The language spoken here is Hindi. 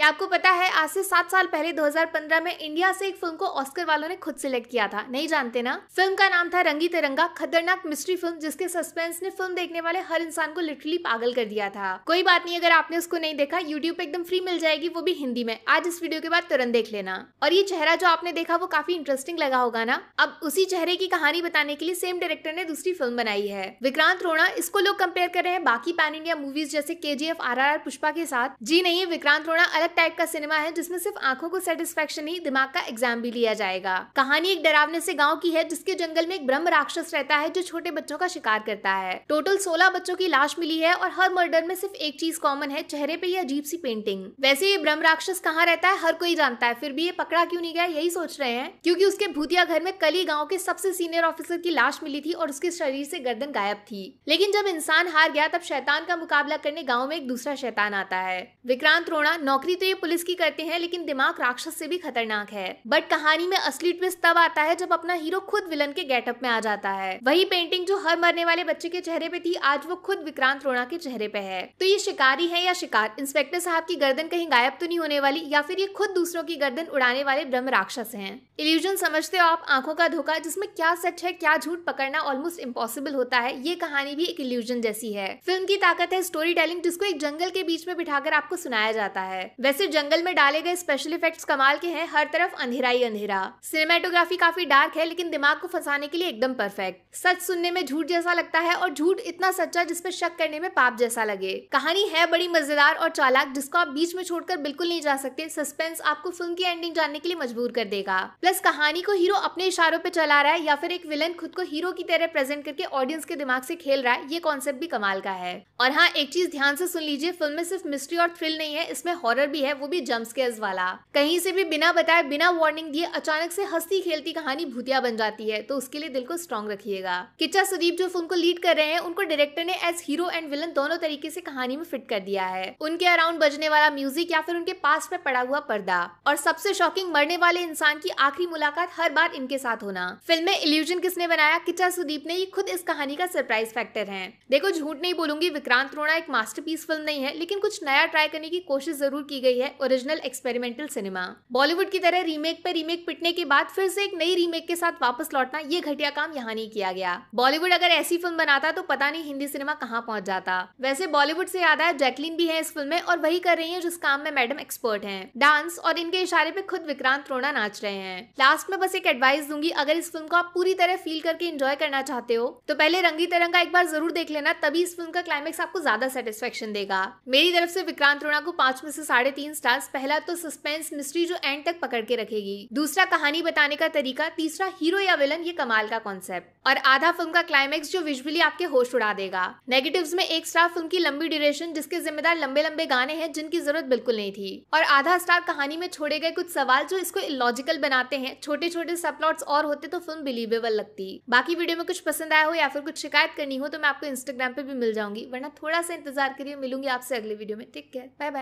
क्या आपको पता है आज से सात साल पहले 2015 में इंडिया से एक फिल्म को ऑस्कर वालों ने खुद सिलेक्ट किया था नहीं जानते ना फिल्म का नाम था रंगी तिरंगा खतरनाक मिस्ट्री फिल्म जिसके सस्पेंस ने फिल्म देखने वाले हर इंसान को लिटरली पागल कर दिया था कोई बात नहीं अगर आपने उसको नहीं देखा यूट्यूब पे एकदम फ्री मिल जाएगी वो भी हिंदी में आज इस वीडियो के बाद तुरंत देख लेना और ये चेहरा जो आपने देखा वो काफी इंटरेस्टिंग लगा होगा ना अब उसी चेहरे की कहानी बताने के लिए सेम डायरेक्टर ने दूसरी फिल्म बनाई है विक्रांत रोणा इसको लोग कंपेयर कर रहे हैं बाकी पैन इंडिया मूवीज जैसे के जी पुष्पा के साथ जी नहीं विक्रांत रोणा अलग अलग टाइप का सिनेमा है जिसमें सिर्फ आंखों को सेटिस्फेक्शन ही दिमाग का एग्जाम भी लिया जाएगा कहानी एक डरावने से गाँव की है जिसके जंगल में एक ब्रह्म राक्षस रहता है जो छोटे बच्चों का शिकार करता है टोटल सोलह बच्चों की लाश मिली है और हर मर्डर में सिर्फ एक चीज कॉमन है चेहरे पे ये अजीब सी पेंटिंग वैसे ये ब्रह्म राक्षस कहाँ रहता है हर कोई जानता है फिर भी ये पकड़ा क्यों नहीं गया यही सोच रहे हैं क्योंकि उसके भूतिया घर में कल ही गाँव के सबसे सीनियर ऑफिसर की लाश मिली थी और उसके शरीर से गर्दन गायब थी लेकिन जब इंसान हार गया तब शैतान का मुकाबला करने गाँव में एक दूसरा शैतान आता है विक्रांत रोणा नौकरी तो ये पुलिस की करते हैं लेकिन दिमाग राक्षस से भी खतरनाक है बट कहानी में असली ट्विस्ट तब आता है जब अपना हीरो खुद विलन के गेटअप में आ जाता है वही पेंटिंग जो हर मरने वाले बच्चे के चेहरे पे थी आज वो खुद विक्रांत रोणा के चेहरे पे है तो ये शिकारी है या शिकार इंस्पेक्टर साहब की गर्दन कहीं गायब तो नहीं होने वाली या फिर ये खुद दूसरों की गर्दन उड़ाने वाले ब्रह्म राक्षस है इल्यूजन समझते हो आप आंखों का धोखा जिसमें क्या सच है क्या झूठ पकड़ना ऑलमोस्ट इम्पॉसिबल होता है ये कहानी भी एक इल्यूजन जैसी है फिल्म की ताकत है स्टोरी टेलिंग जिसको एक जंगल के बीच में बिठाकर आपको सुनाया जाता है वैसे जंगल में डाले गए स्पेशल इफेक्ट्स कमाल के हैं हर तरफ अंधेरा ही अंधेरा सिनेमाटोग्राफी काफी डार्क है लेकिन दिमाग को फंसाने के लिए एकदम परफेक्ट सच सुनने में झूठ जैसा लगता है और झूठ इतना सच्चा जिसपे शक करने में पाप जैसा लगे कहानी है बड़ी मजेदार और चालाक जिसको आप बीच में छोड़कर बिल्कुल नहीं जा सकते सस्पेंस आपको फिल्म की एंडिंग जानने के लिए मजबूर कर देगा प्लस कहानी को हीरो अपने इशारों पे चला रहा है या फिर एक विलन खुद को हीरो की तरह प्रेजेंट करके ऑडियंस के दिमाग से खेल रहा है ये कॉन्सेप्ट भी कमाल का है और हाँ एक चीज ध्यान से सुन लीजिए फिल्म में सिर्फ मिस्ट्री और थ्रिल नहीं है इसमें हॉरर भी है वो भी जम्पस्केयर्स वाला कहीं से भी बिना बताए बिना वार्निंग दिए अचानक से हंसती खेलती कहानी भूतिया बन जाती है तो उसके लिए दिल को स्ट्रॉन्ग रखिएगा किच्चा सुदीप जो फिल्म को लीड कर रहे हैं उनको डायरेक्टर ने एज हीरो एंड विलन दोनों तरीके से कहानी में फिट कर दिया है उनके अराउंड बजने वाला म्यूजिक या फिर उनके पास में पड़ा हुआ पर्दा और सबसे शॉकिंग मरने वाले इंसान की आखिरी मुलाकात हर बार इनके साथ होना फिल्म में इल्यूजन किसने बनाया किच्चा सुदीप ने ये खुद इस कहानी का सरप्राइज फैक्टर है देखो झूठ नहीं बोलूंगी विक्रांत रोणा एक मास्टरपीस फिल्म नहीं है लेकिन कुछ नया ट्राई करने की कोशिश जरूर की की गई है ओरिजिनल एक्सपेरिमेंटल सिनेमा बॉलीवुड की तरह रीमेक पर रीमेक पिटने के बाद फिर से एक नई रीमेक के साथ वापस लौटना ये घटिया काम यहाँ नहीं किया गया बॉलीवुड अगर ऐसी फिल्म बनाता तो पता नहीं हिंदी सिनेमा कहाँ पहुँच जाता वैसे बॉलीवुड से याद आया जैकलीन भी है इस फिल्म में और वही कर रही है जिस काम में मैडम एक्सपर्ट है डांस और इनके इशारे पे खुद विक्रांत रोना नाच रहे हैं लास्ट में बस एक एडवाइस दूंगी अगर इस फिल्म को आप पूरी तरह फील करके इंजॉय करना चाहते हो तो पहले रंगी तरंगा एक बार जरूर देख लेना तभी इस फिल्म का क्लाइमेक्स आपको ज्यादा सेटिस्फेक्शन देगा मेरी तरफ से विक्रांत रोना को पांच में से साढ़े साढ़े तीन स्टार्स पहला तो सस्पेंस मिस्ट्री जो एंड तक पकड़ के रखेगी दूसरा कहानी बताने का तरीका तीसरा हीरो या विलन ये कमाल का कॉन्सेप्ट और आधा फिल्म का क्लाइमेक्स जो विजुअली आपके होश उड़ा देगा नेगेटिव में एक स्टार फिल्म की लंबी ड्यूरेशन जिसके जिम्मेदार लंबे लंबे गाने हैं जिनकी जरूरत बिल्कुल नहीं थी और आधा स्टार कहानी में छोड़े गए कुछ सवाल जो इसको इलॉजिकल बनाते हैं छोटे छोटे सबप्लॉट्स और होते तो फिल्म बिलीवेबल लगती बाकी वीडियो में कुछ पसंद आया हो या फिर कुछ शिकायत करनी हो तो मैं आपको इंस्टाग्राम पे भी मिल जाऊंगी वरना थोड़ा सा इंतजार करिए मिलूंगी आपसे अगले वीडियो में टेक केयर बाय बाय